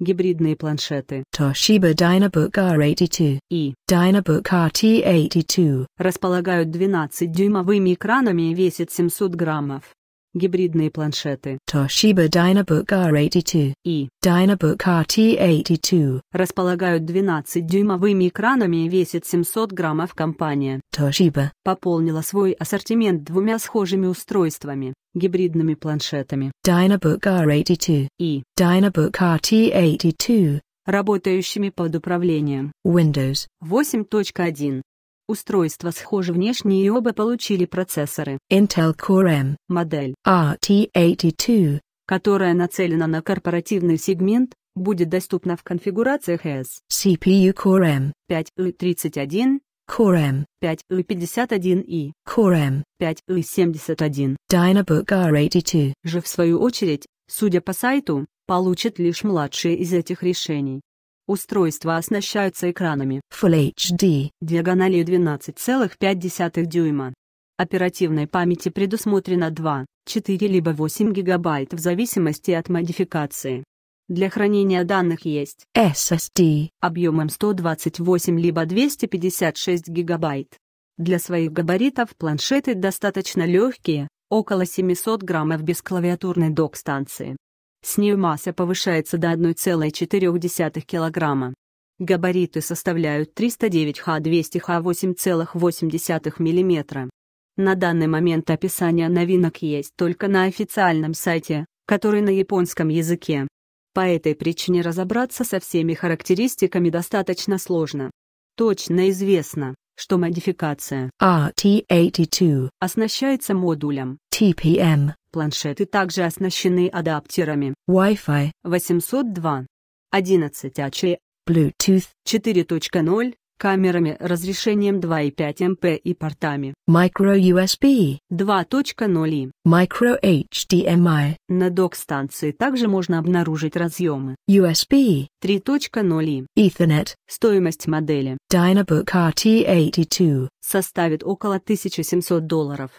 гибридные планшеты Toshiba DynaBook R82 и DynaBook RT82 располагают 12-дюймовыми экранами и весят 700 граммов гибридные планшеты Toshiba DynaBook R82 и DynaBook RT82 располагают 12-дюймовыми экранами и весит 700 граммов компания Toshiba пополнила свой ассортимент двумя схожими устройствами гибридными планшетами DynaBook R82 и DynaBook RT82 работающими под управлением Windows 8.1 Устройства схожи внешне и оба получили процессоры Intel Core M модель RT82, которая нацелена на корпоративный сегмент, будет доступна в конфигурациях S. CPU Core M 5 u 31 Core M 5 u 51 и Core M 5 u 71 Dynabook R82 же в свою очередь, судя по сайту, получит лишь младшие из этих решений. Устройства оснащаются экранами Full HD диагональю 12,5 дюйма. Оперативной памяти предусмотрено 2, 4 либо 8 гигабайт в зависимости от модификации. Для хранения данных есть SSD объемом 128 либо 256 гигабайт. Для своих габаритов планшеты достаточно легкие, около 700 граммов без клавиатурной док-станции. С нее масса повышается до 1,4 кг. Габариты составляют 309 х 200 х 8,8 мм. На данный момент описание новинок есть только на официальном сайте, который на японском языке. По этой причине разобраться со всеми характеристиками достаточно сложно. Точно известно, что модификация RT82 а, а оснащается модулем TPM. Планшеты также оснащены адаптерами Wi-Fi 80211 11H а Bluetooth 4.0 камерами разрешением 2,5 МП и портами Micro-USB 2.0 Micro-HDMI. На док-станции также можно обнаружить разъемы USB 3.0 Ethernet. Стоимость модели Dynabook RT82 составит около 1700 долларов.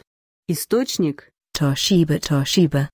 Источник Toshiba Toshiba